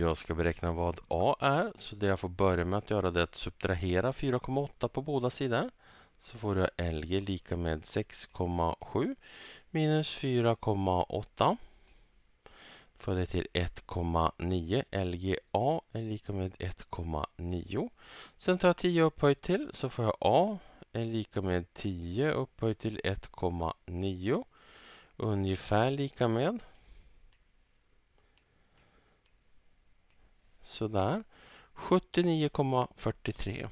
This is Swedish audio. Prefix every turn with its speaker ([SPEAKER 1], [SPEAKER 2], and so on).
[SPEAKER 1] Jag ska beräkna vad A är, så det jag får börja med att göra det är att subtrahera 4,8 på båda sidor. Så får jag LG lika med 6,7 minus 4,8. Får jag det till 1,9. LGA är lika med 1,9. Sen tar jag 10 upphöjt till så får jag A är lika med 10 upphöjt till 1,9. Ungefär lika med Sådär. 79,43.